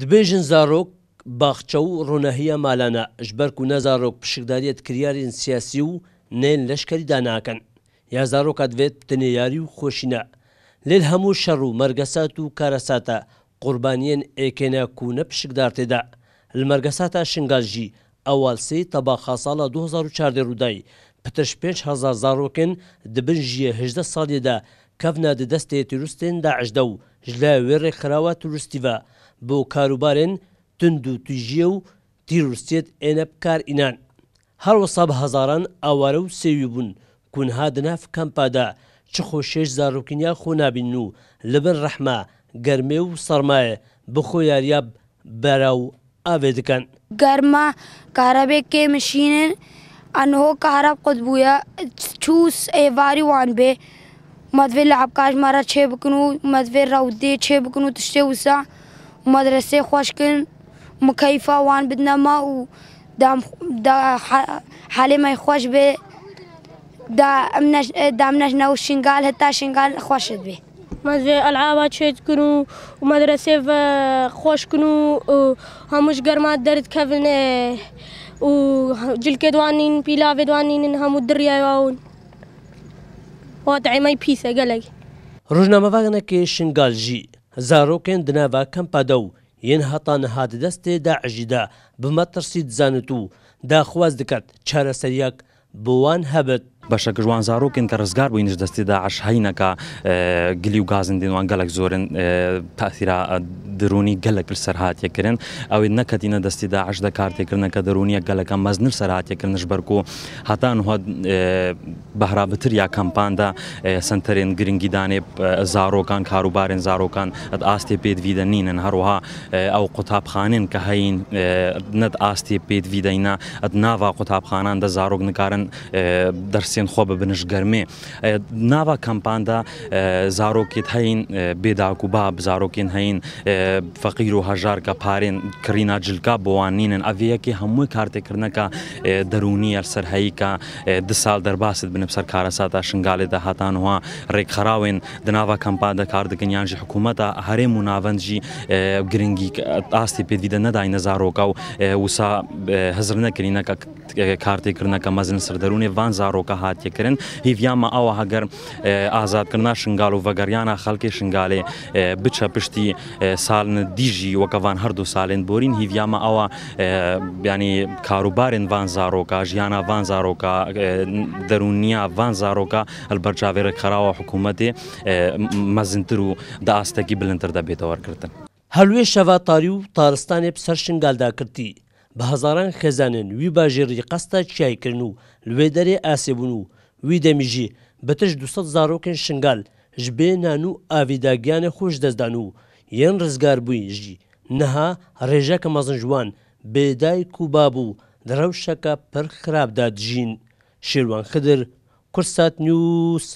دبێژن زارۆک باخچە و ڕۆنەهەیە مالانە ژبەرک و نەزارۆک پشکداریت کریارین سیاسی و نێن لەشکەریدا ناکەن یا زارۆکات بێت تنێیاری و خۆشینە لێل هەموو شەڕ و مەرگەسات و کارەساتە قوربانیان ئێکێنە کوونە پشکدار تێدا لمەرگەساتە شنگالژی ئەوالسی تەباخا ساڵە 2004 ڕوودای پتش 5هزار زارۆکن دبن ژیە هدە ساڵیدا کەفنا دەستێ تروستێن داعشدە و ji لە wêrê xirawa turistîve bo karobarên tund û tujiyê û tîrustiyet ênebkar înan. Her sab hezaran aware û sêwî bûn kun hadine kampa de çi xşêj zarokînya xnabîn û li bin rehme germê û sermaye bixo yariya bera û avê dikin. Germa karebekê mişînin, Anho karab qud bûye çûs êvarî wan bê, مدویر لعبکاش مرا چه بکنو مدویر راودی چه بکنو تشته وسا مدرسه خوش کن مکیفا وان بدنا ما و دام دا حالی ما خوش به دا امنش دامنش نو شنگال هتا شنگال خوشت به مزه العاب چیت کنو و مدرسه و خوش کنو و همش گرما درد کفن و جلکه دوانین پیلا دوانین همو دریا واون وا دەعیمای پیسە گەلێک ڕژنامەواگەنەکێ شنگالژی زارۆکێن دناوا کەمپادە و یەن هەتان هاات دەستێ داعژیدا بمەترسیت زانت و داخواز دکات چارەسەریاک بوان هەبت بەشە گژوان زارۆکن کە ڕزگار بووی نش دەستی داعش هەینەکە گلی و گازن دێنوان گەلک زۆرن تاثیرا درونی گەلک پر سەرهاتیەکردن ئەوێ نەکەتینە دەستیدا عشدا کارتێکردن کە دەرونیە گەلەکە مەزنر سەرهاتیەکردنش بەرکۆ هەتان اه، بەهرابتر یا کەمپاندا اه، سنتەرێن گرنگیدانێ اه، زارۆکان کاروبارێن زارۆکان ئەت ئاستی پێت ویدە نینن هەروها ئەو قوتابخانێن کە هەین نەت ئاستی پێت ویدەینا ئەت ناوا قوتابخانان دە زارۆک نکارن دەرسێن خۆ بنش گەرمێ ناوا کەمپاندا زارۆکێت هەین بێداک و باب زارۆکێن هەین فەقیر و هەژارکە پارێن کڕینا جلکا بۆوانینن ئەڤەیەکی هەمووی کارتێکردنەکە اه، دەرونی سەررهەیکە اه، دو سال دەرباست بنب سەر کارەساتا شنگالێدا هاتانەوە ڕێکخراوێن دناوا کەمپا دەکاردگەنیانژی حکوومەتە هەرێم اه، و ناوەندجی گرنگی ئاستی پێدیدە نەدای نەزارۆکە و وسا هەزر نەکردینەکە کارتێکردنەکە مەزن سەردەرونێ وان زارۆکە هاتیەکردن هیڤیانمە ئەوە هەگەر ئازادکردنا شنگال و ڤگەریانە خەڵکی شنگالێ بچە پشتی ساڵن دیژی وەکەوان هەردوو ساڵێن بۆرین هیڤامە ئەوە بیانی کاروبارن وان زارۆکە ژیانە وان زارۆکە دەرونیا وان زارۆکە هەلبەرجاوێرە خراوە حکوومەتێ مەزنتر و داستەکی بلندتر دەبێتە وەرگتن. هەلوێ شەڤاتاری و تارستانی پسەر شنگالداکردی بە هەزاران خێزانن وی باژێری قەستە چایکردن و لێ دەرێ ئاسێبوون و وی دەمیژی بەتش 200 زارۆکن شنگال ji bê nan û avîdagiyanê xۆش dezdan û یەن ڕزگار بووی ژی نەها ڕێژەکە مەزنجوان بێدایک و بابوو درەوشەکە پڕ خراپدا دژین شێوان خدر کورسات نیوس